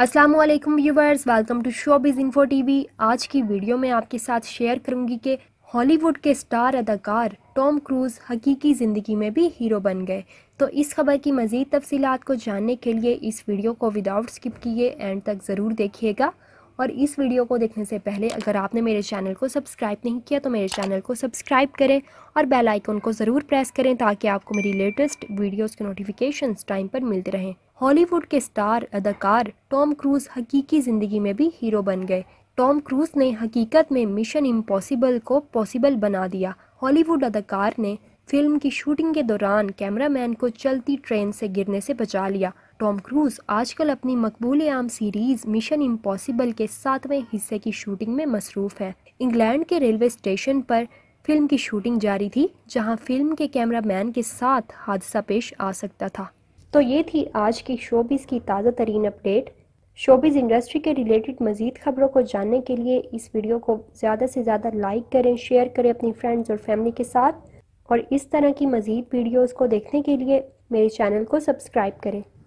Aslam viewers welcome to showbiz info TV आज की video में आपके साथ शेयर करूंगी कि हॉलीवुड के स्टार अदाकार टॉम क्रूज़ हकीकी ज़िंदगी में भी हीरो बन गए तो इस खबर की मज़ीद तफसीत को जानने के लिए इस वीडियो को विदाउट स्किप किए एंड तक ज़रूर देखिएगा और इस वीडियो को देखने से पहले अगर आपने मेरे चैनल को सब्सक्राइब नहीं किया तो मेरे चैनल को सब्सक्राइब करें और बेल आइकन को ज़रूर प्रेस करें ताकि आपको मेरी लेटेस्ट वीडियोस के नोटिफिकेशन टाइम पर मिलते रहें हॉलीवुड के स्टार अदाकार टॉम क्रूज़ हकीकी ज़िंदगी में भी हीरो बन गए टॉम क्रूज ने हकीकत में मिशन इम्पॉसिबल को पॉसिबल बना दिया हॉलीवुड अदाकार ने फिल्म की शूटिंग के दौरान कैमरामैन को चलती ट्रेन से गिरने से बचा लिया टॉम क्रूज आजकल अपनी मकबूल आम सीरीज़ मिशन इम्पॉसिबल के सातवें हिस्से की शूटिंग में मसरूफ़ है इंग्लैंड के रेलवे स्टेशन पर फिल्म की शूटिंग जारी थी जहां फिल्म के कैमरामैन के साथ हादसा पेश आ सकता था तो ये थी आज की शोबिस की ताज़ा तरीन अपडेट शोबिस इंडस्ट्री के रिलेटेड मज़ीद खबरों को जानने के लिए इस वीडियो को ज़्यादा से ज़्यादा लाइक करें शेयर करें अपनी फ्रेंड्स और फैमिली के साथ और इस तरह की मज़ीद वीडियोज़ को देखने के लिए मेरे चैनल को सब्सक्राइब करें